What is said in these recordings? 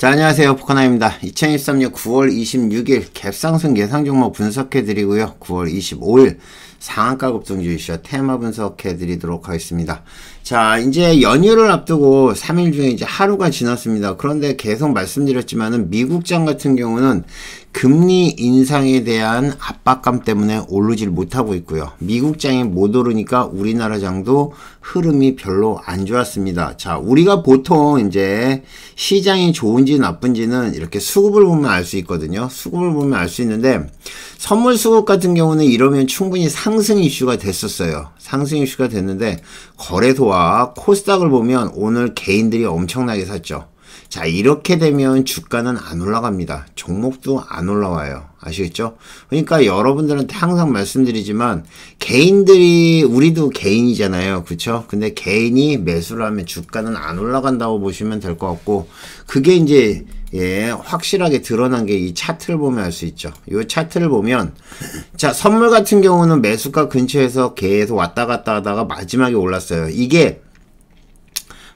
자 안녕하세요 포카나입니다 2023년 9월 26일 갭상승 예상 종목 분석해드리고요 9월 25일 상한가 급등주의 쇼 테마 분석해드리도록 하겠습니다 자 이제 연휴를 앞두고 3일 중에 이제 하루가 지났습니다 그런데 계속 말씀드렸지만은 미국장 같은 경우는 금리 인상에 대한 압박감 때문에 오르질 못하고 있고요. 미국 장이 못 오르니까 우리나라 장도 흐름이 별로 안 좋았습니다. 자, 우리가 보통 이제 시장이 좋은지 나쁜지는 이렇게 수급을 보면 알 수 있거든요. 수급을 보면 알 수 있는데 선물 수급 같은 경우는 이러면 충분히 상승 이슈가 됐었어요. 상승 이슈가 됐는데 거래소와 코스닥을 보면 오늘 개인들이 엄청나게 샀죠. 자 이렇게 되면 주가는 안 올라갑니다. 종목도 안 올라와요. 아시겠죠? 그러니까 여러분들한테 항상 말씀드리지만 개인들이 우리도 개인이잖아요. 그쵸 근데 개인이 매수를 하면 주가는 안 올라간다고 보시면 될 것 같고 그게 이제 예, 확실하게 드러난 게 이 차트를 보면 알 수 있죠. 이 차트를 보면 자, 선물 같은 경우는 매수가 근처에서 계속 왔다 갔다 하다가 마지막에 올랐어요. 이게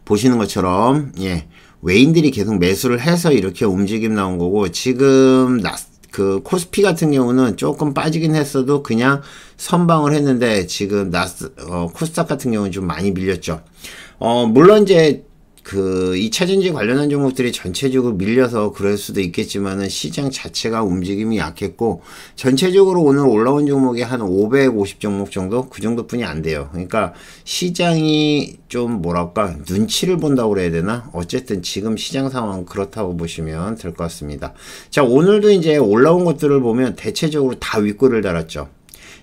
보시는 것처럼 예. 외인들이 계속 매수를 해서 이렇게 움직임 나온 거고 지금 나, 그 코스피 같은 경우는 조금 빠지긴 했어도 그냥 선방을 했는데 지금 나스 어, 코스닥 같은 경우는 좀 많이 밀렸죠. 어 물론 이제 그 2차 전지 관련한 종목들이 전체적으로 밀려서 그럴 수도 있겠지만은 시장 자체가 움직임이 약했고 전체적으로 오늘 올라온 종목이 한550 종목 정도 그 정도뿐이 안 돼요. 그러니까 시장이 좀 뭐랄까 눈치를 본다고 그래야 되나? 어쨌든 지금 시장 상황 그렇다고 보시면 될 것 같습니다. 자 오늘도 이제 올라온 것들을 보면 대체적으로 다 윗골을 달았죠.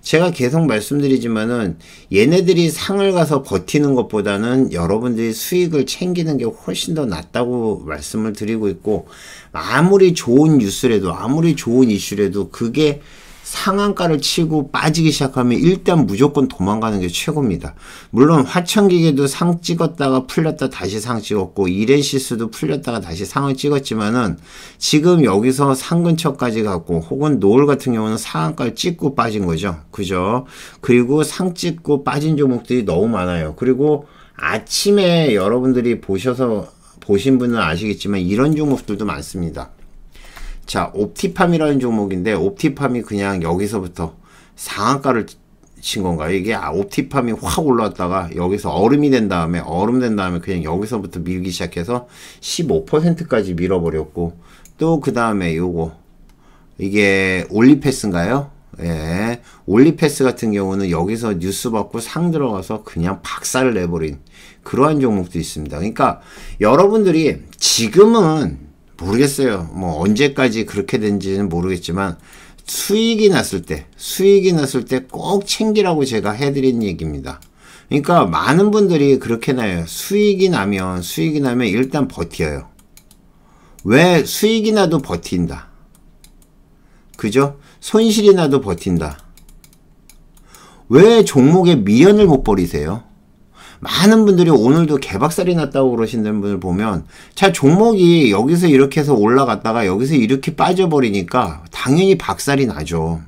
제가 계속 말씀드리지만은 얘네들이 상을 가서 버티는 것보다는 여러분들이 수익을 챙기는 게 훨씬 더 낫다고 말씀을 드리고 있고 아무리 좋은 뉴스라도 아무리 좋은 이슈라도 그게 상한가를 치고 빠지기 시작하면 일단 무조건 도망가는 게 최고입니다. 물론 화천기계도 상 찍었다가 풀렸다 다시 상 찍었고 이레시스도 풀렸다가 다시 상을 찍었지만은 지금 여기서 상 근처까지 갔고 혹은 노을 같은 경우는 상한가를 찍고 빠진 거죠. 그죠? 그리고 상 찍고 빠진 종목들이 너무 많아요. 그리고 아침에 여러분들이 보셔서 보신 분은 아시겠지만 이런 종목들도 많습니다. 자, 옵티팜이라는 종목인데 옵티팜이 그냥 여기서부터 상한가를 친 건가요? 이게 아, 옵티팜이 확 올라왔다가 여기서 얼음이 된 다음에 얼음 된 다음에 그냥 여기서부터 밀기 시작해서 15%까지 밀어버렸고 또 그 다음에 요거 이게 올리패스인가요? 예. 올리패스 같은 경우는 여기서 뉴스 받고 상 들어가서 그냥 박살을 내버린 그러한 종목도 있습니다. 그러니까 여러분들이 지금은 모르겠어요. 뭐 언제까지 그렇게 된지는 모르겠지만 수익이 났을 때 수익이 났을 때 꼭 챙기라고 제가 해드린 얘기입니다. 그러니까 많은 분들이 그렇게 나요. 수익이 나면 수익이 나면 일단 버텨요. 왜 수익이 나도 버틴다. 그죠? 손실이 나도 버틴다. 왜 종목에 미련을 못 버리세요? 많은 분들이 오늘도 개박살이 났다고 그러시는 분을 보면 자 종목이 여기서 이렇게 해서 올라갔다가 여기서 이렇게 빠져버리니까 당연히 박살이 나죠.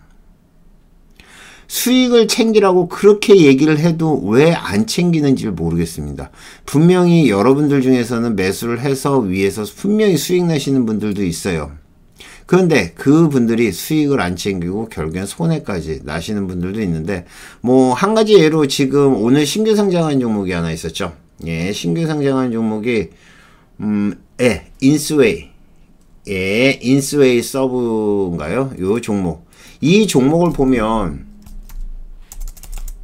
수익을 챙기라고 그렇게 얘기를 해도 왜 안 챙기는지 모르겠습니다. 분명히 여러분들 중에서는 매수를 해서 위에서 분명히 수익 내시는 분들도 있어요. 그런데 그분들이 수익을 안 챙기고 결국엔 손해까지 나시는 분들도 있는데 뭐 한 가지 예로 지금 오늘 신규 상장한 종목이 하나 있었죠. 예, 신규 상장한 종목이 음, 예, 인스웨이 예, 인스웨이 서브인가요? 요 종목. 이 종목을 보면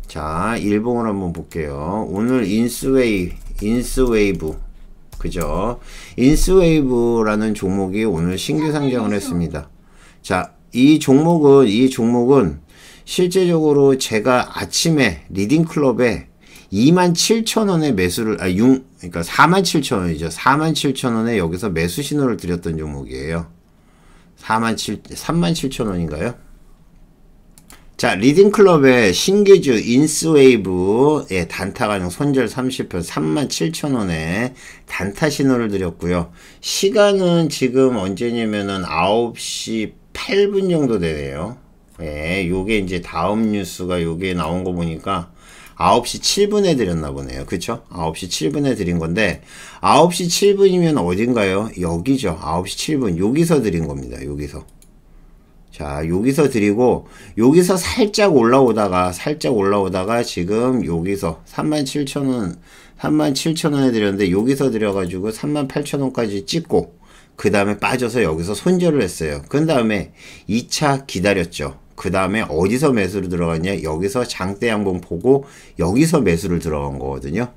자, 일봉을 한번 볼게요. 오늘 인스웨이 인스웨이브 그죠? 인스웨이브라는 종목이 오늘 신규 상장을 했습니다. 자, 이 종목은 이 종목은 실제적으로 제가 아침에 리딩 클럽에 27,000원에 매수를 아 6, 그러니까 47,000원이죠. 47,000원에 여기서 매수 신호를 드렸던 종목이에요. 47 37,000원인가요? 자, 리딩클럽의 신규주 인스웨이브 예, 단타 가능 손절 30편 37,000원에 단타 신호를 드렸고요. 시간은 지금 언제냐면은 9시 8분 정도 되네요. 예, 요게 이제 다음 뉴스가 요게 나온 거 보니까 9시 7분에 드렸나 보네요. 그쵸? 9시 7분에 드린 건데 9시 7분이면 어딘가요? 여기죠. 9시 7분. 여기서 드린 겁니다. 여기서. 자 여기서 드리고 여기서 살짝 올라오다가 살짝 올라오다가 지금 여기서 37,000원 37,000원에 드렸는데 여기서 드려가지고 38,000원까지 찍고 그 다음에 빠져서 여기서 손절을 했어요 그 다음에 2차 기다렸죠 그 다음에 어디서 매수를 들어갔냐 여기서 장대 양봉 보고 여기서 매수를 들어간 거거든요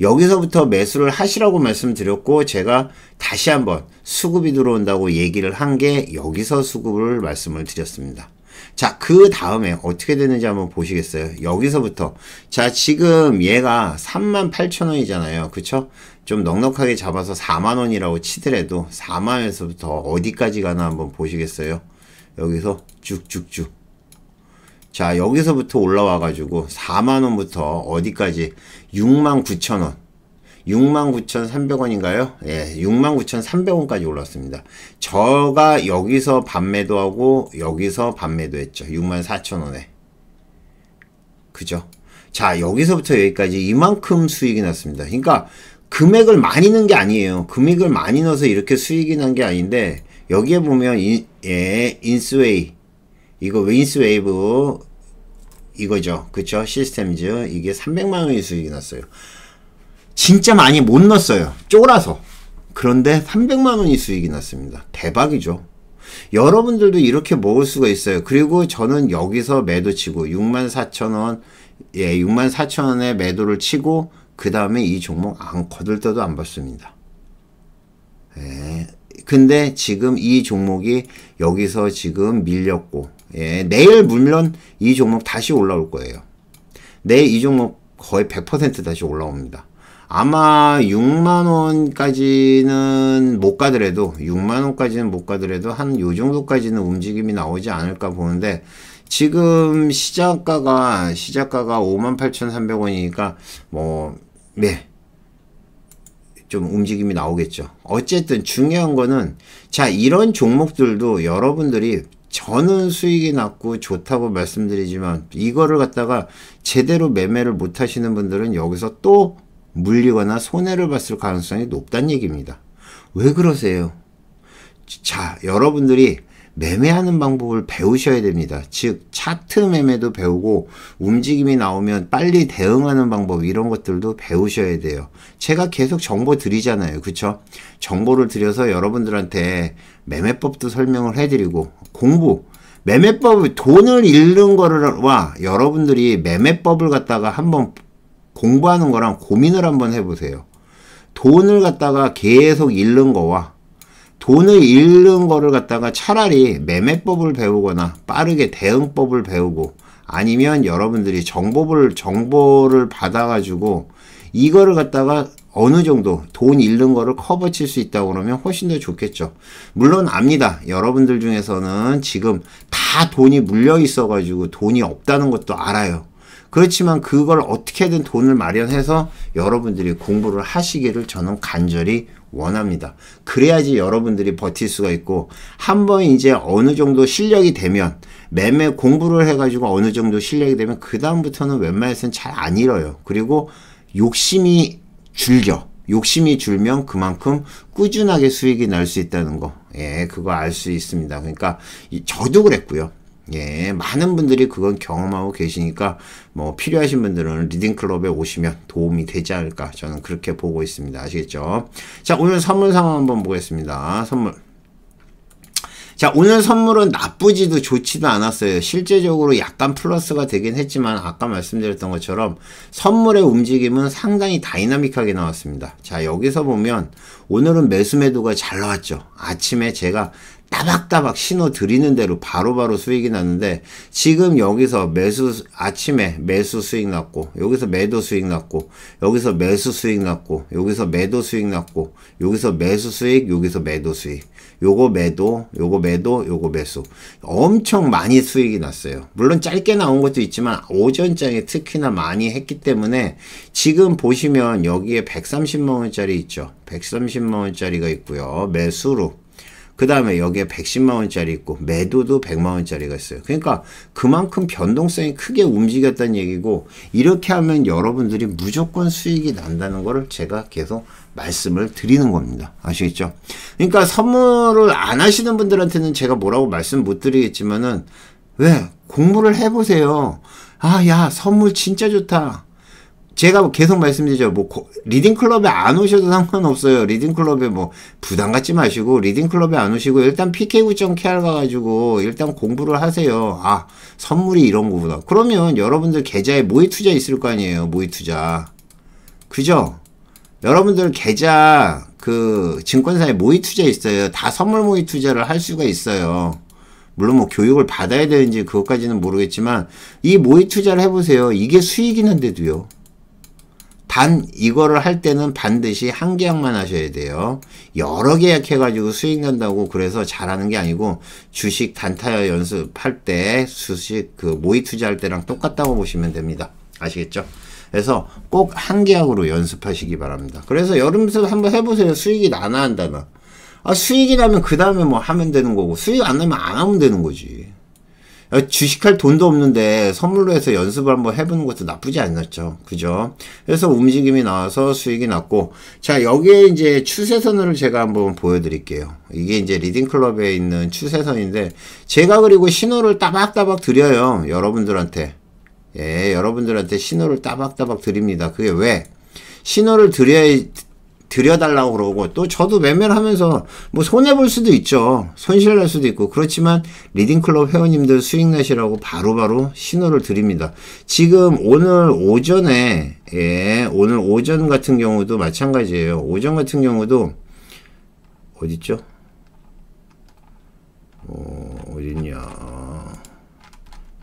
여기서부터 매수를 하시라고 말씀드렸고 제가 다시 한번 수급이 들어온다고 얘기를 한 게 여기서 수급을 말씀을 드렸습니다. 자, 그 다음에 어떻게 되는지 한번 보시겠어요? 여기서부터. 자, 지금 얘가 38,000원이잖아요. 그쵸? 좀 넉넉하게 잡아서 4만원이라고 치더라도 4만원에서부터 어디까지 가나 한번 보시겠어요? 여기서 쭉쭉쭉. 자, 여기서부터 올라와가지고 4만원부터 어디까지 69,000원 69,300원인가요? 예, 69,300원까지 올랐습니다. 저가 여기서 반매도하고 여기서 반매도했죠. 64,000원에. 그죠? 자, 여기서부터 여기까지 이만큼 수익이 났습니다. 그러니까 금액을 많이 넣은 게 아니에요. 금액을 많이 넣어서 이렇게 수익이 난 게 아닌데 여기에 보면 인, 예, 인스웨이 이거 윈스웨이브 이거죠. 그쵸? 시스템즈. 이게 300만원의 수익이 났어요. 진짜 많이 못 넣었어요. 쫄아서. 그런데 300만원이 수익이 났습니다. 대박이죠. 여러분들도 이렇게 먹을 수가 있어요. 그리고 저는 여기서 매도 치고 64,000원, 예, 64,000원에 매도를 치고 그 다음에 이 종목 안거들때도안 봤습니다. 예. 근데 지금 이 종목이 여기서 지금 밀렸고 예, 내일 물론 이 종목 다시 올라올 거예요. 내일 네, 이 종목 거의 100% 다시 올라옵니다. 아마 6만원까지는 못 가더라도 6만원까지는 못 가더라도 한 요정도까지는 움직임이 나오지 않을까 보는데 지금 시작가가 시작가가 58,300원이니까 뭐 네. 좀 움직임이 나오겠죠. 어쨌든 중요한 거는 자 이런 종목들도 여러분들이 저는 수익이 낮고 좋다고 말씀드리지만 이거를 갖다가 제대로 매매를 못 하시는 분들은 여기서 또 물리거나 손해를 봤을 가능성이 높다는 얘기입니다. 왜 그러세요? 자, 여러분들이 매매하는 방법을 배우셔야 됩니다. 즉 차트 매매도 배우고 움직임이 나오면 빨리 대응하는 방법 이런 것들도 배우셔야 돼요. 제가 계속 정보 드리잖아요. 그쵸? 정보를 드려서 여러분들한테 매매법도 설명을 해드리고 공부 매매법을 돈을 잃는 거를 와 여러분들이 매매법을 갖다가 한번 공부하는 거랑 고민을 한번 해보세요. 돈을 갖다가 계속 잃는 거와 돈을 잃는 거를 갖다가 차라리 매매법을 배우거나 빠르게 대응법을 배우고 아니면 여러분들이 정보를 정보를 받아가지고 이거를 갖다가 어느 정도 돈 잃는 거를 커버 칠수 있다고 그러면 훨씬 더 좋겠죠. 물론 압니다. 여러분들 중에서는 지금 다 돈이 물려 있어가지고 돈이 없다는 것도 알아요. 그렇지만 그걸 어떻게든 돈을 마련해서 여러분들이 공부를 하시기를 저는 간절히 원합니다. 그래야지 여러분들이 버틸 수가 있고 한번 이제 어느 정도 실력이 되면 매매 공부를 해가지고 어느 정도 실력이 되면 그 다음부터는 웬만해서는 잘 안 잃어요. 그리고 욕심이 줄겨. 욕심이 줄면 그만큼 꾸준하게 수익이 날 수 있다는 거. 예, 그거 알 수 있습니다. 그러니까 저도 그랬고요. 예, 많은 분들이 그건 경험하고 계시니까 뭐 필요하신 분들은 리딩 클럽에 오시면 도움이 되지 않을까 저는 그렇게 보고 있습니다. 아시겠죠? 자, 오늘 선물 상황 한번 보겠습니다. 선물. 자 오늘 선물은 나쁘지도 좋지도 않았어요 실제적으로 약간 플러스가 되긴 했지만 아까 말씀드렸던 것처럼 선물의 움직임은 상당히 다이나믹하게 나왔습니다 자 여기서 보면 오늘은 매수 매도가 잘 나왔죠 아침에 제가 따박따박 신호 드리는 대로 바로바로 수익이 났는데 지금 여기서 매수 아침에 매수 수익 났고 여기서 매도 수익 났고 여기서 매수 수익 났고 여기서 매도 수익 났고 여기서 매수 수익 여기서 매도 수익 요거 매도 요거 매도 요거 매수 엄청 많이 수익이 났어요 물론 짧게 나온 것도 있지만 오전장에 특히나 많이 했기 때문에 지금 보시면 여기에 130만원짜리 있죠 130만원짜리가 있고요 매수로 그 다음에 여기에 110만원짜리 있고 매도도 100만원짜리가 있어요. 그러니까 그만큼 변동성이 크게 움직였다는 얘기고 이렇게 하면 여러분들이 무조건 수익이 난다는 것을 제가 계속 말씀을 드리는 겁니다. 아시겠죠? 그러니까 선물을 안 하시는 분들한테는 제가 뭐라고 말씀 못 드리겠지만은 왜 공부를 해보세요. 아, 야, 선물 진짜 좋다. 제가 뭐 계속 말씀드리죠. 뭐 리딩 클럽에 안 오셔도 상관없어요. 리딩 클럽에 뭐 부담 갖지 마시고 리딩 클럽에 안 오시고 일단 pk9.kr 가가지고 일단 공부를 하세요. 아 선물이 이런 거구나. 그러면 여러분들 계좌에 모의 투자 있을 거 아니에요. 모의 투자 그죠? 여러분들 계좌 그 증권사에 모의 투자 있어요. 다 선물 모의 투자를 할 수가 있어요. 물론 뭐 교육을 받아야 되는지 그것까지는 모르겠지만 이 모의 투자를 해보세요. 이게 수익이는데도요. 단 이거를 할 때는 반드시 한 계약만 하셔야 돼요. 여러 계약 해가지고 수익 난다고 그래서 잘하는 게 아니고 주식 단타 연습할 때 수식 그 모의 투자할 때랑 똑같다고 보시면 됩니다. 아시겠죠? 그래서 꼭 한 계약으로 연습하시기 바랍니다. 그래서 여름습 한번 해보세요. 수익이 나나 한다나. 아, 수익이 나면 그 다음에 뭐 하면 되는 거고 수익 안 나면 안 하면 되는 거지. 주식할 돈도 없는데 선물로 해서 연습을 한번 해보는 것도 나쁘지 않았죠. 그죠? 그래서 움직임이 나와서 수익이 났고, 자, 여기에 이제 추세선을 제가 한번 보여드릴게요. 이게 이제 리딩클럽에 있는 추세선인데, 제가 그리고 신호를 따박따박 드려요. 여러분들한테. 예, 여러분들한테 신호를 따박따박 드립니다. 그게 왜? 신호를 드려야 드려달라고 그러고 또 저도 매매를 하면서 뭐 손해볼 수도 있죠. 손실 날 수도 있고 그렇지만 리딩클럽 회원님들 수익 내시라고 바로바로 신호를 드립니다. 지금 오늘 오전에 예, 오늘 오전 같은 경우도 마찬가지예요. 오전 같은 경우도 어딨죠? 어, 어딨냐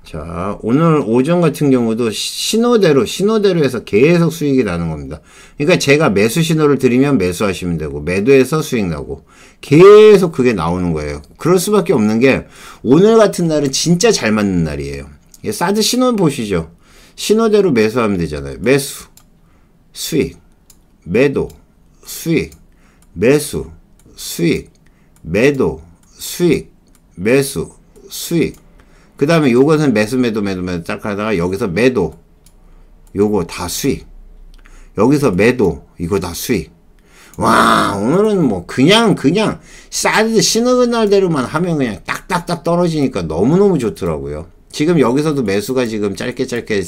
자, 오늘 오전 같은 경우도 신호대로, 신호대로 해서 계속 수익이 나는 겁니다. 그러니까 제가 매수 신호를 드리면 매수하시면 되고, 매도해서 수익 나고, 계속 그게 나오는 거예요. 그럴 수밖에 없는 게, 오늘 같은 날은 진짜 잘 맞는 날이에요. 사드 신호 보시죠. 신호대로 매수하면 되잖아요. 매수, 수익, 매도, 수익, 매수, 수익, 매도, 수익, 매수, 수익. 그 다음에 요것은 매수 매도 매도 매도 짤하다가 여기서 매도 요거 다 수익 여기서 매도 이거 다 수익 와 오늘은 뭐 그냥 그냥 사드 신호날대로만 하면 그냥 딱딱딱 떨어지니까 너무너무 좋더라고요 지금 여기서도 매수가 지금 짧게 짧게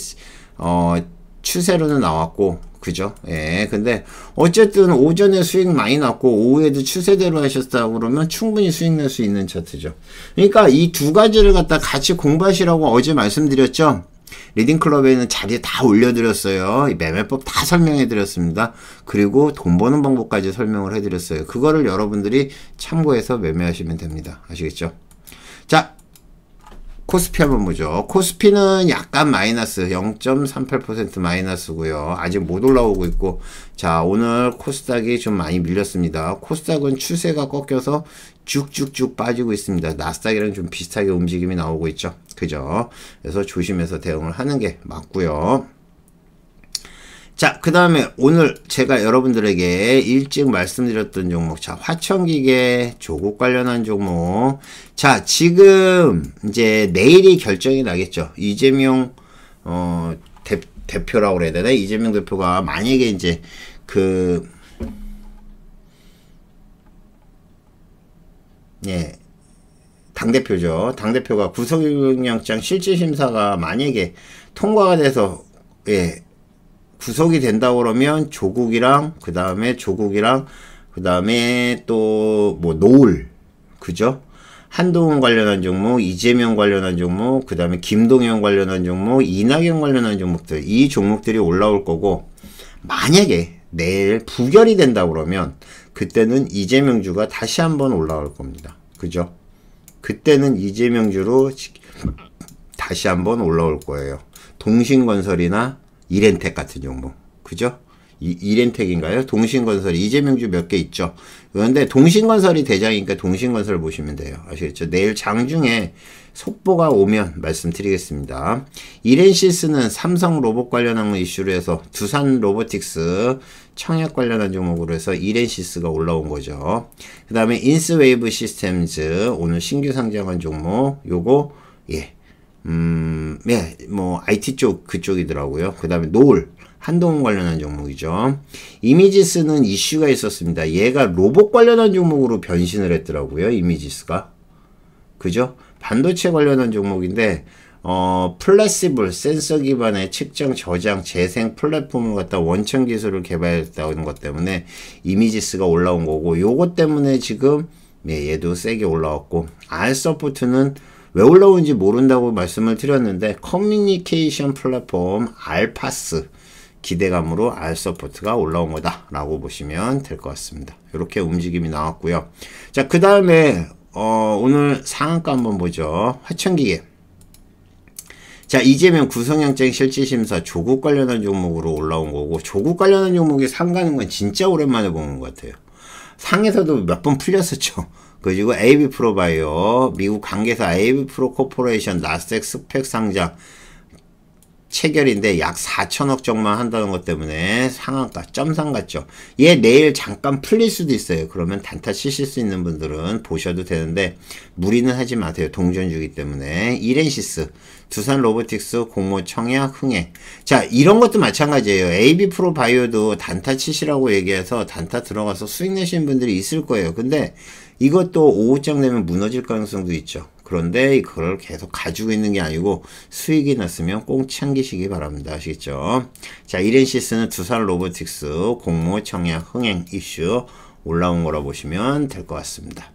어 추세로는 나왔고 그죠? 예, 근데 어쨌든 오전에 수익 많이 났고 오후에도 추세대로 하셨다고 그러면 충분히 수익 낼 수 있는 차트죠. 그러니까 이 두 가지를 갖다 같이 공부하시라고 어제 말씀드렸죠. 리딩클럽에는 자리에 다 올려드렸어요. 매매법 다 설명해드렸습니다. 그리고 돈 버는 방법까지 설명을 해드렸어요. 그거를 여러분들이 참고해서 매매하시면 됩니다. 아시겠죠? 자, 코스피 한번 보죠. 코스피는 약간 마이너스 0.38% 마이너스고요. 아직 못 올라오고 있고 자 오늘 코스닥이 좀 많이 밀렸습니다. 코스닥은 추세가 꺾여서 쭉쭉쭉 빠지고 있습니다. 나스닥이랑 좀 비슷하게 움직임이 나오고 있죠. 그죠? 그래서 조심해서 대응을 하는 게 맞고요. 자, 그 다음에 오늘 제가 여러분들에게 일찍 말씀드렸던 종목, 자, 화천기계, 조국 관련한 종목. 자, 지금 이제 내일이 결정이 나겠죠. 이재명, 어, 대, 대표라고 그래야 되나? 이재명 대표가 만약에 이제 그, 예, 당대표죠. 당대표가 구속영장 실질심사가 만약에 통과가 돼서, 예, 구속이 된다 고 그러면 조국이랑 그 다음에 조국이랑 그 다음에 또 뭐 노을 그죠? 한동훈 관련한 종목, 이재명 관련한 종목, 그 다음에 김동현 관련한 종목, 이낙연 관련한 종목들 이 종목들이 올라올 거고 만약에 내일 부결이 된다 그러면 그때는 이재명주가 다시 한번 올라올 겁니다. 그죠? 그때는 이재명주로 다시 한번 올라올 거예요. 동신건설이나 이렌텍 같은 종목. 그죠? 이, 이렌텍인가요? 동신건설, 이재명주 몇 개 있죠. 그런데 동신건설이 대장이니까 동신건설 보시면 돼요. 아시겠죠? 내일 장중에 속보가 오면 말씀드리겠습니다. 이렌시스는 삼성 로봇 관련한 이슈로 해서 두산 로보틱스 청약 관련한 종목으로 해서 이렌시스가 올라온 거죠. 그 다음에 인스웨이브 시스템즈 오늘 신규 상장한 종목 요거 예 음, 네, 뭐, IT 쪽, 그쪽이더라고요. 그 다음에 노을. 한동훈 관련한 종목이죠. 이미지스는 이슈가 있었습니다. 얘가 로봇 관련한 종목으로 변신을 했더라고요. 이미지스가. 그죠? 반도체 관련한 종목인데 어, 플래시블 센서 기반의 측정, 저장, 재생 플랫폼을 갖다 원천 기술을 개발했다는 것 때문에 이미지스가 올라온 거고 요것 때문에 지금 예, 얘도 세게 올라왔고 알서포트는 왜 올라오는지 모른다고 말씀을 드렸는데 커뮤니케이션 플랫폼 알파스 기대감으로 알 서포트가 올라온 거다라고 보시면 될 것 같습니다. 이렇게 움직임이 나왔고요. 자, 그 다음에 어, 오늘 상한가 한번 보죠. 화천기계. 자 이재명 구성영장 실질심사 조국 관련한 종목으로 올라온 거고 조국 관련한 종목이 상가는 건 진짜 오랜만에 본 것 같아요. 상에서도 몇 번 풀렸었죠. 그리고 AB 프로바이오, 미국 관계사 AB 프로 코퍼레이션 나스텍 스펙 상장 체결인데 약 4천억 정만 한다는 것 때문에 상한가, 점상 같죠. 얘 내일 잠깐 풀릴 수도 있어요. 그러면 단타 치실 수 있는 분들은 보셔도 되는데 무리는 하지 마세요. 동전 주기 때문에. 이렌시스 두산 로보틱스, 공모, 청약, 흥행. 자, 이런 것도 마찬가지예요. AB 프로 바이오도 단타 치시라고 얘기해서 단타 들어가서 수익 내시는 분들이 있을 거예요. 근데 이것도 오후장내면 무너질 가능성도 있죠. 그런데 그걸 계속 가지고 있는 게 아니고 수익이 났으면 꼭 챙기시기 바랍니다. 아시겠죠? 자, 이랜시스는 두산 로보틱스, 공모, 청약, 흥행 이슈 올라온 거라 보시면 될 것 같습니다.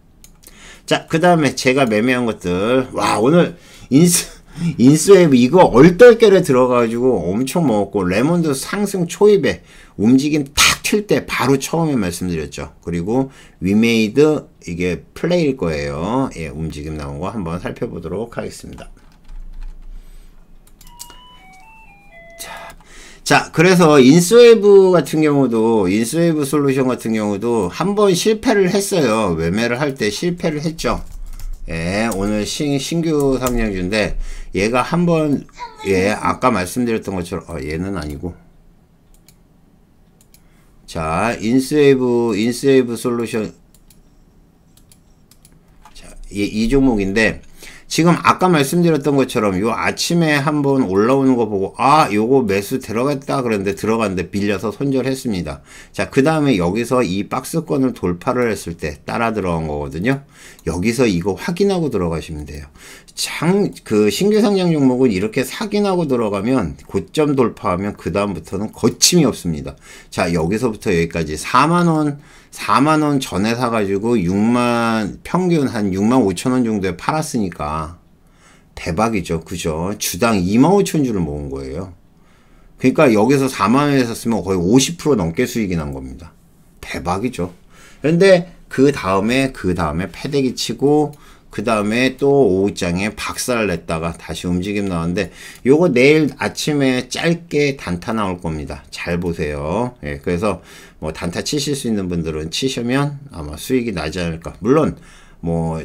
자, 그 다음에 제가 매매한 것들. 와, 오늘 인스, 인스웹 이거 얼떨결에 들어가지고 엄청 먹었고 레몬드 상승 초입에 움직임 탁 튈 때 바로 처음에 말씀드렸죠. 그리고 위메이드 이게 플레이일 거예요. 예, 움직임 나온 거 한번 살펴보도록 하겠습니다. 자 그래서 인스웨이브 같은 경우도 인스웨이브 솔루션 같은 경우도 한번 실패를 했어요 외매를 할 때 실패를 했죠 예 오늘 신, 신규 상장주인데 얘가 한번 예 아까 말씀드렸던 것처럼 어, 얘는 아니고 자 인세이브 인세이브 솔루션 자이 이 종목인데 지금 아까 말씀드렸던 것처럼 요 아침에 한번 올라오는 거 보고 아 요거 매수 들어갔다 그런데 들어갔는데 빌려서 손절했습니다 자 그 다음에 여기서 이 박스권을 돌파를 했을 때 따라 들어간 거거든요 여기서 이거 확인하고 들어가시면 돼요 장 그 신규상장 종목은 이렇게 확인하고 들어가면 고점 돌파하면 그 다음부터는 거침이 없습니다 자 여기서부터 여기까지 4만원 4만원 전에 사가지고 6만, 평균 한 6만 5천원 정도에 팔았으니까 대박이죠. 그죠? 주당 2만 5천 주를 모은 거예요. 그러니까 여기서 4만원에 샀으면 거의 50% 넘게 수익이 난 겁니다. 대박이죠. 근데그 다음에, 그 다음에 패대기 치고 그 다음에 또 오후장에 박살 냈다가 다시 움직임 나왔는데 요거 내일 아침에 짧게 단타 나올 겁니다 잘 보세요 예, 그래서 뭐 단타 치실 수 있는 분들은 치시면 아마 수익이 나지 않을까 물론 뭐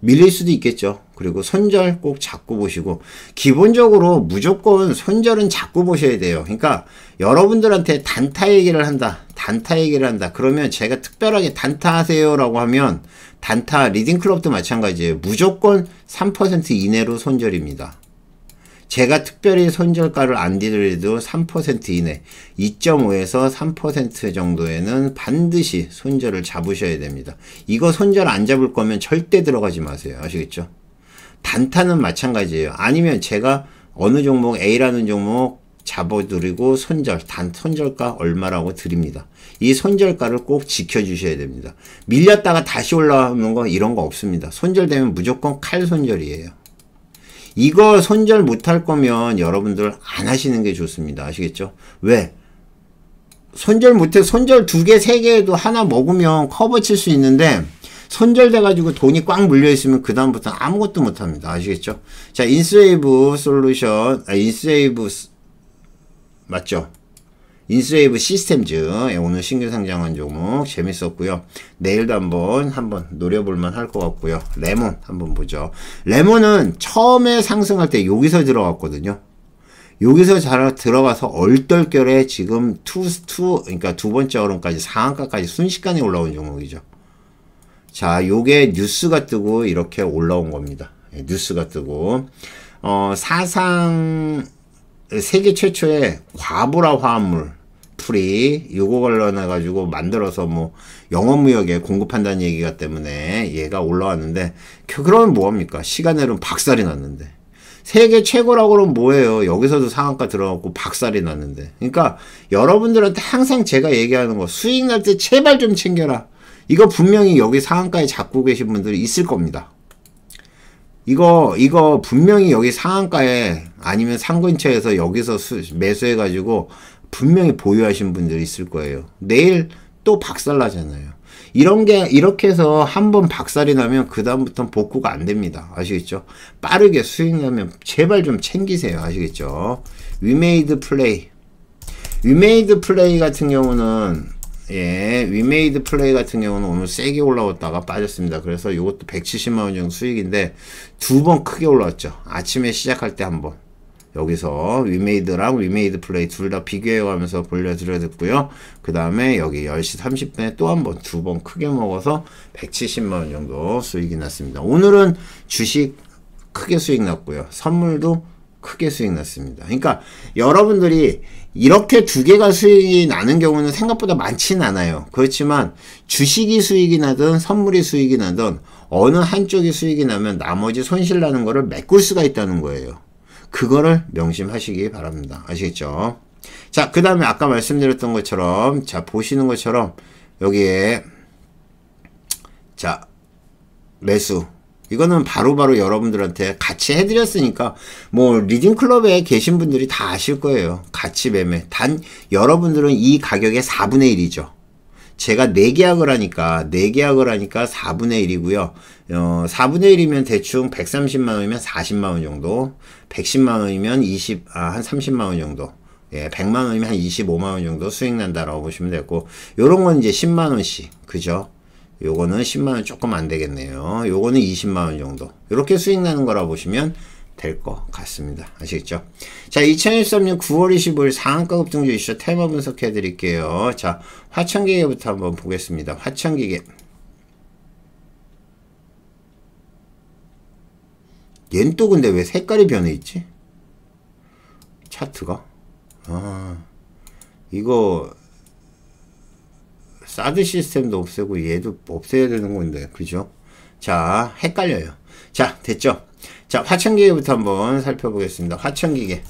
밀릴 수도 있겠죠. 그리고 손절 꼭 잡고 보시고 기본적으로 무조건 손절은 잡고 보셔야 돼요. 그러니까 여러분들한테 단타 얘기를 한다. 단타 얘기를 한다. 그러면 제가 특별하게 단타 하세요라고 하면 단타 리딩 클럽도 마찬가지예요. 무조건 3% 이내로 손절입니다. 제가 특별히 손절가를 안드더라도3% 이내 2.5에서 3% 정도에는 반드시 손절을 잡으셔야 됩니다. 이거 손절 안 잡을 거면 절대 들어가지 마세요. 아시겠죠? 단타는 마찬가지예요. 아니면 제가 어느 종목 A라는 종목 잡아드리고 손절, 단 손절가 얼마라고 드립니다. 이 손절가를 꼭 지켜주셔야 됩니다. 밀렸다가 다시 올라오는 거 이런 거 없습니다. 손절되면 무조건 칼 손절이에요. 이걸 손절 못할 거면 여러분들 안 하시는 게 좋습니다. 아시겠죠? 왜? 손절 못해 손절 두 개, 세 개도 하나 먹으면 커버 칠 수 있는데 손절돼가지고 돈이 꽉 물려있으면 그다음부터 아무것도 못합니다. 아시겠죠? 자, 인스웨이브 솔루션, 아, 인웨이브 맞죠? 인스웨이브 시스템즈 예, 오늘 신규 상장한 종목 재밌었고요. 내일도 한번 한번 노려볼만 할 것 같고요. 레몬 한번 보죠. 레몬은 처음에 상승할 때 여기서 들어갔거든요. 여기서 잘 들어가서 얼떨결에 지금 투투 스 그러니까 두 번째 얼음까지 상한가까지 순식간에 올라온 종목이죠. 자, 요게 뉴스가 뜨고 이렇게 올라온 겁니다. 예, 뉴스가 뜨고 어, 사상 세계 최초의 과부라 화합물 풀이 요거 관련해 가지고 만들어서 뭐 영업무역에 공급한다는 얘기가 때문에 얘가 올라왔는데 그, 그러면 뭐합니까 시간으로는 박살이 났는데 세계 최고라고 그러면 뭐예요 여기서도 상한가 들어갔고 박살이 났는데 그러니까 여러분들한테 항상 제가 얘기하는 거 수익 날 때 제발 좀 챙겨라 이거 분명히 여기 상한가에 잡고 계신 분들이 있을 겁니다 이거 이거 분명히 여기 상한가에 아니면 상근처에서 여기서 수, 매수해가지고 분명히 보유하신 분들이 있을 거예요. 내일 또 박살 나잖아요. 이런 게 이렇게 해서 한번 박살이 나면 그 다음부터는 복구가 안 됩니다. 아시겠죠? 빠르게 수익나면 제발 좀 챙기세요. 아시겠죠? 위메이드 플레이 위메이드 플레이 같은 경우는 예, 위메이드 플레이 같은 경우는 오늘 세게 올라왔다가 빠졌습니다. 그래서 이것도 170만원 정도 수익인데 두 번 크게 올라왔죠. 아침에 시작할 때 한 번. 여기서 위메이드랑 위메이드 플레이 둘 다 비교해가면서 불려드려야됐고요그 다음에 여기 10시 30분에 또 한 번, 두 번 크게 먹어서 170만원 정도 수익이 났습니다. 오늘은 주식 크게 수익 났고요. 선물도 크게 수익 났습니다. 그러니까 여러분들이 이렇게 두 개가 수익이 나는 경우는 생각보다 많진 않아요. 그렇지만 주식이 수익이 나든 선물이 수익이 나든 어느 한쪽이 수익이 나면 나머지 손실 나는 거를 메꿀 수가 있다는 거예요. 그거를 명심하시기 바랍니다. 아시겠죠? 자, 그 다음에 아까 말씀드렸던 것처럼 자, 보시는 것처럼 여기에 자, 매수 이거는 바로바로 바로 여러분들한테 같이 해드렸으니까 뭐 리딩 클럽에 계신 분들이 다 아실 거예요. 같이 매매. 단 여러분들은 이 가격의 4분의 1이죠. 제가 4계약을 하니까 4계약을 하니까 4분의 1이고요. 어, 4분의 1이면 대충 130만원이면 40만원 정도, 110만원이면 20, 아, 한 30만원 정도, 예, 100만원이면 한 25만원 정도 수익 난다라고 보시면 되고, 요런 건 이제 10만원씩, 그죠? 요거는 10만원 조금 안 되겠네요. 요거는 20만원 정도. 이렇게 수익 나는 거라 고 보시면 될 것 같습니다. 아시겠죠? 자, 2013년 9월 25일 상한가 급등주 이슈 테마 분석해 드릴게요. 자, 화천기계부터 한번 보겠습니다. 화천기계. 얘는 또 근데 왜 색깔이 변해 있지? 차트가? 아, 이거 사드 시스템도 없애고 얘도 없애야 되는 건데 그죠? 자 헷갈려요 자 됐죠? 자 화천기계부터 한번 살펴보겠습니다 화천기계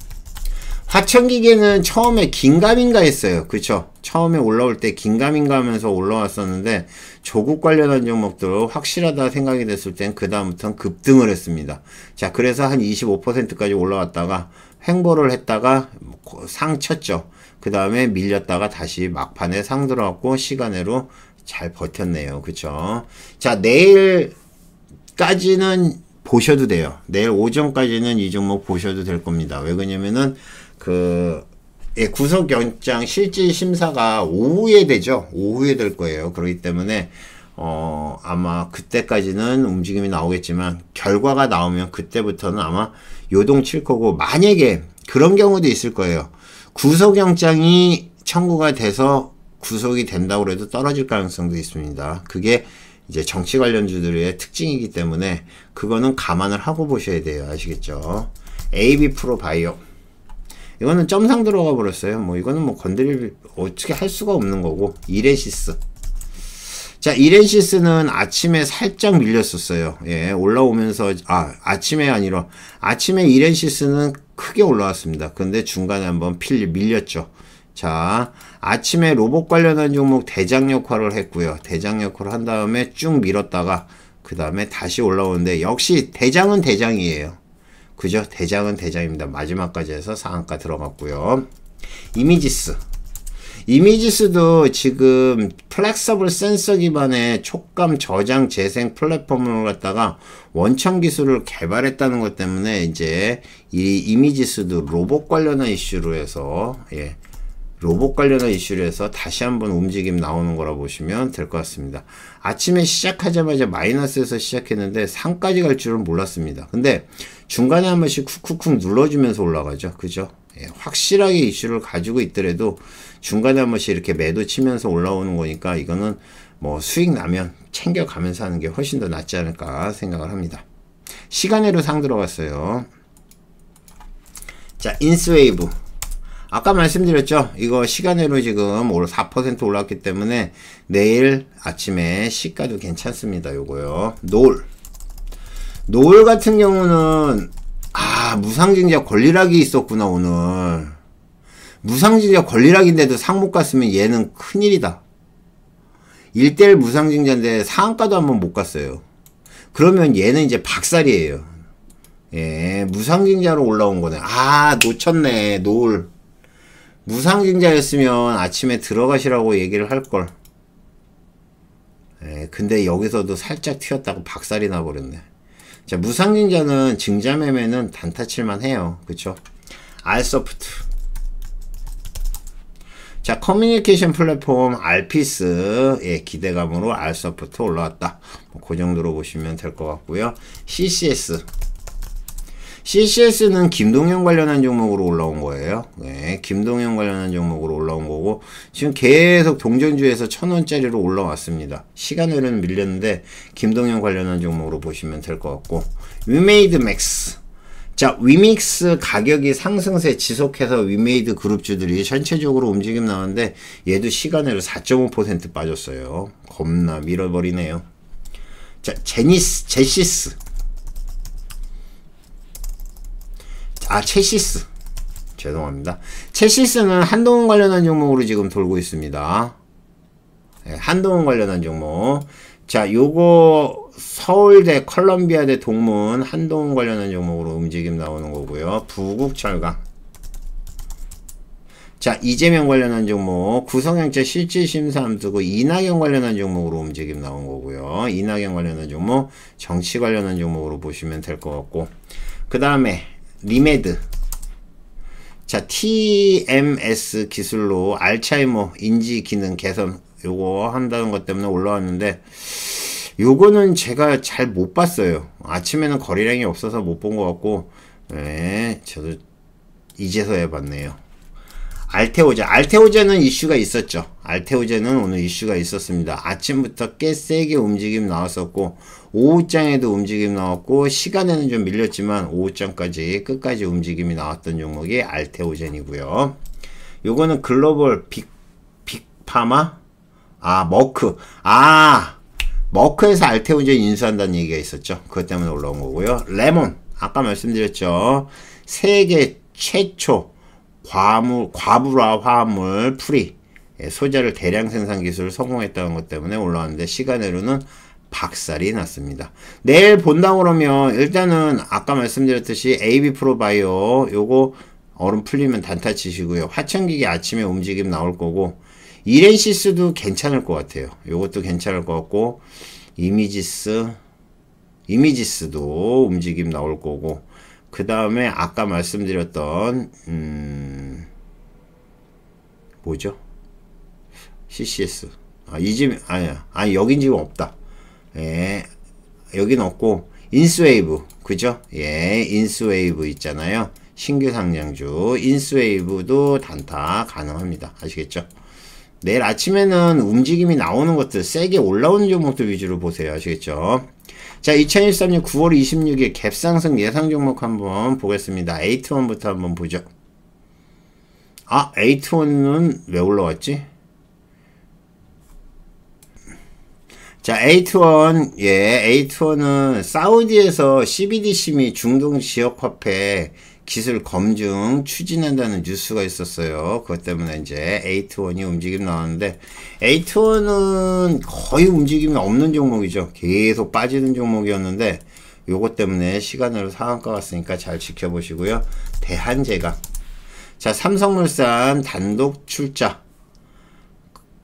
하천기계는 처음에 긴가민가 했어요. 그쵸? 처음에 올라올 때 긴가민가 하면서 올라왔었는데 조국 관련한 종목들 확실하다 생각이 됐을 땐 그다음부터는 급등을 했습니다. 자 그래서 한 25%까지 올라왔다가 횡보를 했다가 상 쳤죠. 그 다음에 밀렸다가 다시 막판에 상 들어왔고 시간으로 잘 버텼네요. 그쵸? 자 내일까지는 보셔도 돼요. 내일 오전까지는 이 종목 보셔도 될 겁니다. 왜 그러냐면은 그 예, 구속영장 실질 심사가 오후에 되죠. 오후에 될 거예요. 그렇기 때문에 어 아마 그때까지는 움직임이 나오겠지만 결과가 나오면 그때부터는 아마 요동칠 거고 만약에 그런 경우도 있을 거예요. 구속영장이 청구가 돼서 구속이 된다고 해도 떨어질 가능성도 있습니다. 그게 이제 정치 관련주들의 특징이기 때문에 그거는 감안을 하고 보셔야 돼요. 아시겠죠? AB 프로바이오 이거는 점상 들어가 버렸어요. 뭐 이거는 뭐 건드릴 어떻게 할 수가 없는 거고 이레시스. 자, 이레시스는 아침에 살짝 밀렸었어요. 예, 올라오면서, 아, 아침에 아니라, 아침에 이레시스는 크게 올라왔습니다. 근데 중간에 한번 필, 밀렸죠. 자, 아침에 로봇 관련한 종목 대장 역할을 했고요. 대장 역할을 한 다음에 쭉 밀었다가, 그 다음에 다시 올라오는데, 역시 대장은 대장이에요. 그죠? 대장은 대장입니다. 마지막까지 해서 상한가 들어갔고요. 이미지스. 이미지스도 지금 플렉서블 센서 기반의 촉감 저장 재생 플랫폼을 갖다가 원천 기술을 개발했다는 것 때문에 이제 이 이미지스도 로봇 관련한 이슈로 해서 예. 로봇 관련한 이슈를 해서 다시 한번 움직임 나오는 거라 보시면 될 것 같습니다. 아침에 시작하자마자 마이너스에서 시작했는데 상까지 갈 줄은 몰랐습니다. 근데 중간에 한 번씩 쿡쿡쿡 눌러주면서 올라가죠. 그죠? 예, 확실하게 이슈를 가지고 있더라도 중간에 한 번씩 이렇게 매도 치면서 올라오는 거니까 이거는 뭐 수익 나면 챙겨가면서 하는 게 훨씬 더 낫지 않을까 생각을 합니다. 시간으로 상 들어갔어요. 자, 인스웨이브. 아까 말씀드렸죠. 이거 시간으로 지금 4% 올랐기 때문에 내일 아침에 시가도 괜찮습니다. 요거요. 노을. 노을 같은 경우는 아 무상증자 권리락이 있었구나 오늘. 무상증자 권리락인데도 상 못 갔으면 얘는 큰일이다. 1대1 무상증자인데 상한가도 한번 못 갔어요. 그러면 얘는 이제 박살이에요. 예, 무상증자로 올라온 거네. 아, 놓쳤네, 노을. 무상증자였으면 아침에 들어가시라고 얘기를 할걸 에, 근데 여기서도 살짝 튀었다고 박살이 나버렸네 자 무상증자는 증자매매는 단타칠만 해요 그쵸 알소프트 자 커뮤니케이션 플랫폼 알피스 예 기대감으로 알소프트 올라왔다 뭐, 그 정도로 보시면 될 것 같고요 CCS CCS는 김동현 관련한 종목으로 올라온 거예요. 네, 김동현 관련한 종목으로 올라온 거고 지금 계속 동전주에서 천원짜리로 올라왔습니다. 시간 으로는 밀렸는데 김동현 관련한 종목으로 보시면 될 것 같고 위메이드 맥스 자 위믹스 가격이 상승세 지속해서 위메이드 그룹주들이 전체적으로 움직임 나왔는데 얘도 시간으로 4.5% 빠졌어요 겁나 밀어버리네요 자 제니스 제시스 아 체시스 죄송합니다 체시스는 한동훈 관련한 종목으로 지금 돌고 있습니다 네, 한동훈 관련한 종목 자 요거 서울대 컬럼비아대 동문 한동훈 관련한 종목으로 움직임 나오는 거고요 부국철강 자 이재명 관련한 종목 구성형제 실질심사함 두고 이낙연 관련한 종목으로 움직임 나온 거고요 이낙연 관련한 종목 정치 관련한 종목으로 보시면 될 것 같고 그 다음에 리메드 자 TMS 기술로 알츠하이머 인지 기능 개선 요거 한다는 것 때문에 올라왔는데 요거는 제가 잘 못 봤어요 아침에는 거래량이 없어서 못 본 것 같고 네 저도 이제서야 봤네요 알테오제. 알테오제는 이슈가 있었죠. 알테오제는 오늘 이슈가 있었습니다. 아침부터 꽤 세게 움직임 나왔었고 오후장에도 움직임 나왔고 시간에는 좀 밀렸지만 오후장까지 끝까지 움직임이 나왔던 종목이 알테오젠이고요. 요거는 글로벌 빅 빅파마 아 머크 아 머크에서 알테오젠 인수한다는 얘기가 있었죠. 그것 때문에 올라온 거고요. 레몬 아까 말씀드렸죠. 세계 최초 과물, 과부라 화합물 풀이 예, 소재를 대량 생산 기술을 성공했다는 것 때문에 올라왔는데 시간으로는 박살이 났습니다. 내일 본다 그러면 일단은 아까 말씀드렸듯이 AB 프로바이오 요거 얼음 풀리면 단타 치시고요. 화천기계 아침에 움직임 나올 거고 이렌시스도 괜찮을 것 같아요. 요것도 괜찮을 것 같고 이미지스 이미지스도 움직임 나올 거고 그 다음에 아까 말씀드렸던 음 뭐죠? CCS 아, 이집 아니야 아니 여긴 지금 없다 예 여긴 없고 인스웨이브 그죠? 예 인스웨이브 있잖아요 신규 상장주 인스웨이브도 단타 가능합니다 아시겠죠? 내일 아침에는 움직임이 나오는 것들 세게 올라오는 종목들 위주로 보세요 아시겠죠? 자, 2013년 9월 26일 갭상승 예상 종목 한번 보겠습니다. 에이트원부터 한번 보죠. 아, 에이트원은 왜 올라왔지? 자, A21, 예, A21은 사우디에서 CBDC 및 중동 지역 화폐 기술 검증 추진한다는 뉴스가 있었어요. 그것 때문에 이제 a 2트원이 움직임 나왔는데 a 2트원은 거의 움직임이 없는 종목이죠. 계속 빠지는 종목이었는데 요것 때문에 시간으로 상한가 왔으니까잘 지켜보시고요. 대한제강 자 삼성물산 단독 출자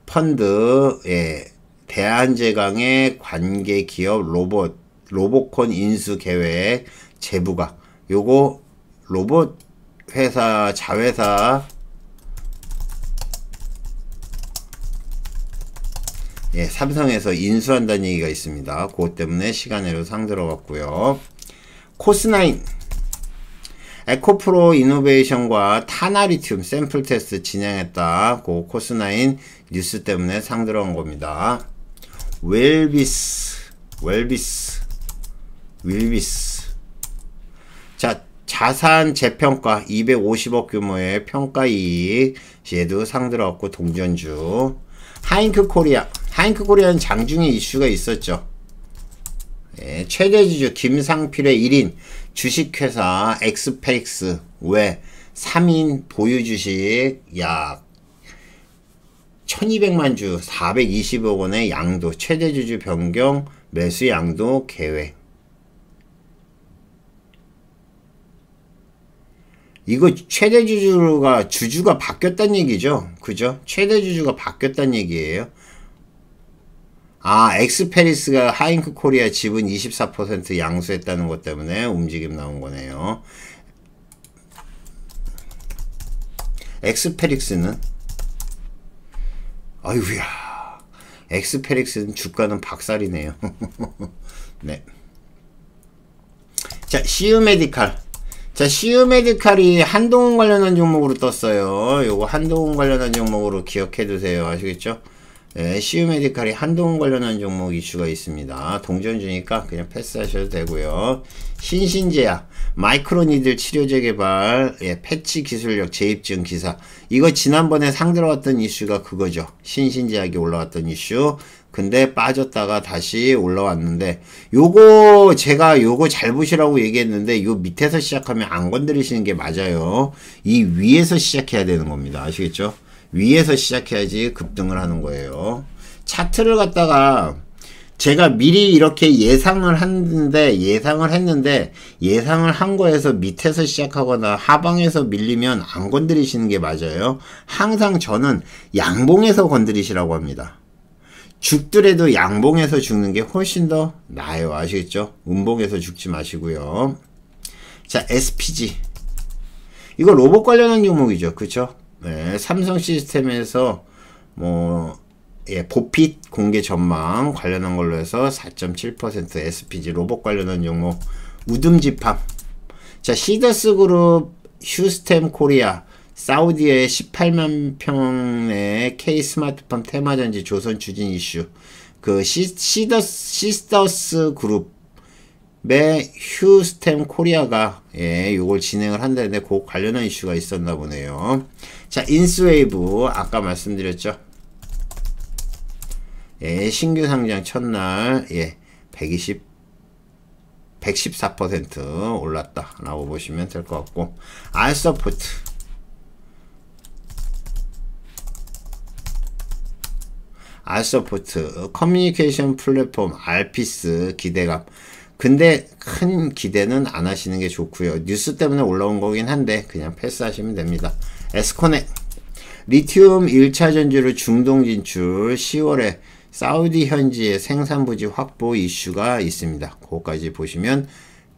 펀드 예 대한제강의 관계 기업 로봇 로봇콘 인수 계획 재부각 요거 로봇 회사, 자회사 예, 삼성에서 인수한다는 얘기가 있습니다. 그것 때문에 시간으로 상 들어갔고요. 코스나인 에코프로 이노베이션과 타나리튬 샘플 테스트 진행했다. 고 그 코스나인 뉴스 때문에 상들어간 겁니다. 웰비스 웰비스 웰비스자 자산 재평가 250억 규모의 평가이익 얘도 상들어왔고 동전주 하인크 코리아 하인크 코리아는 장중에 이슈가 있었죠 예, 최대주주 김상필의 1인 주식회사 엑스페이스 왜 3인 보유 주식 약 1200만 주 420억 원의 양도 최대주주 변경 매수 양도 계획 이거 최대 주주가 주주가 바뀌었단 얘기죠. 그죠? 최대 주주가 바뀌었단 얘기예요. 아, 엑스페리스가 하잉크 코리아 지분 24% 양수했다는 것 때문에 움직임 나온 거네요. 엑스페릭스는 아이구야 엑스페릭스는 주가는 박살이네요. 네. 자, 시우메디칼 자, 시우메디칼이 한동훈 관련한 종목으로 떴어요. 요거 한동훈 관련한 종목으로 기억해 두세요. 아시겠죠? 예, 시우메디칼이 한동훈 관련한 종목 이슈가 있습니다. 동전주니까 그냥 패스하셔도 되고요. 신신제약, 마이크로니들 치료제 개발, 예, 패치 기술력 재입증 기사. 이거 지난번에 상 들어왔던 이슈가 그거죠. 신신제약이 올라왔던 이슈. 근데 빠졌다가 다시 올라왔는데 요거 제가 요거 잘 보시라고 얘기했는데 요 밑에서 시작하면 안 건드리시는 게 맞아요. 이 위에서 시작해야 되는 겁니다. 아시겠죠? 위에서 시작해야지 급등을 하는 거예요. 차트를 갖다가 제가 미리 이렇게 예상을 했는데 예상을 했는데 예상을 한 거에서 밑에서 시작하거나 하방에서 밀리면 안 건드리시는 게 맞아요. 항상 저는 양봉에서 건드리시라고 합니다. 죽더라도 양봉에서 죽는 게 훨씬 더 나아요. 아시겠죠? 운봉에서 죽지 마시고요. 자, SPG. 이거 로봇 관련한 종목이죠. 그쵸? 네, 삼성 시스템에서 뭐 예, 보핏 공개 전망 관련한 걸로 해서 4.7% SPG 로봇 관련한 종목 우듬지팜 자 시더스 그룹 휴스템 코리아 사우디의 18만 평의 K 스마트팜 테마전지 조선 추진 이슈 그 시, 시더스, 시스스 그룹의 휴스템 코리아가 예, 요걸 진행을 한다는데 그 관련한 이슈가 있었나 보네요. 자, 인스웨이브 아까 말씀드렸죠. 예, 신규 상장 첫날 예, 120 114% 올랐다라고 보시면 될 것 같고 알서포트 아서포트 커뮤니케이션 플랫폼, 알피스 기대감. 근데 큰 기대는 안 하시는 게 좋고요. 뉴스 때문에 올라온 거긴 한데 그냥 패스하시면 됩니다. 에스코넥 리튬 1차 전지로 중동 진출 10월에 사우디 현지의 생산 부지 확보 이슈가 있습니다. 그거까지 보시면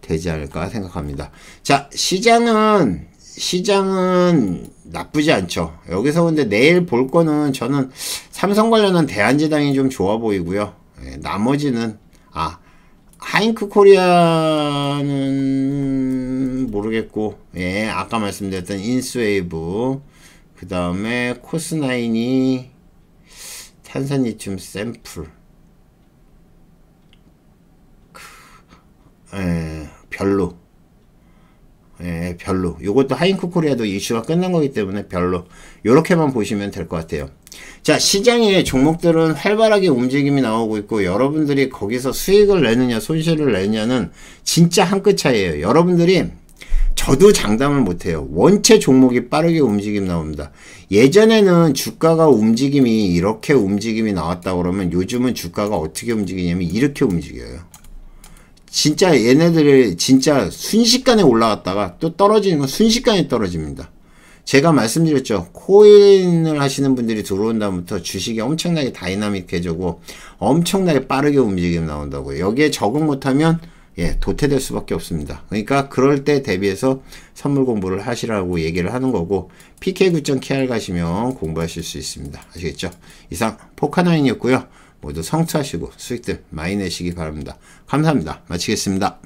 되지 않을까 생각합니다. 자, 시장은 시장은 나쁘지 않죠. 여기서 근데 내일 볼 거는 저는 삼성 관련한 대한제당이 좀 좋아 보이고요. 예, 나머지는 아 하인크 코리아는 모르겠고 예 아까 말씀드렸던 인스웨이브 그 다음에 코스나인이 탄산리튬 샘플 예 별로 이것도 하인크 코리아도 이슈가 끝난 거기 때문에 별로 이렇게만 보시면 될 것 같아요. 자 시장의 종목들은 활발하게 움직임이 나오고 있고 여러분들이 거기서 수익을 내느냐 손실을 내느냐는 진짜 한 끗 차이에요. 여러분들이 저도 장담을 못해요. 원체 종목이 빠르게 움직임 나옵니다. 예전에는 주가가 움직임이 이렇게 움직임이 나왔다 그러면 요즘은 주가가 어떻게 움직이냐면 이렇게 움직여요. 진짜 얘네들이 진짜 순식간에 올라갔다가 또 떨어지는 건 순식간에 떨어집니다. 제가 말씀드렸죠. 코인을 하시는 분들이 들어온 다음부터 주식이 엄청나게 다이나믹해지고 엄청나게 빠르게 움직임 나온다고요. 여기에 적응 못하면 예, 도태될 수밖에 없습니다. 그러니까 그럴 때 대비해서 선물 공부를 하시라고 얘기를 하는 거고 pk9.kr 가시면 공부하실 수 있습니다. 아시겠죠? 이상 포카나인이었고요. 모두 성취하시고 수익들 많이 내시기 바랍니다. 감사합니다. 마치겠습니다.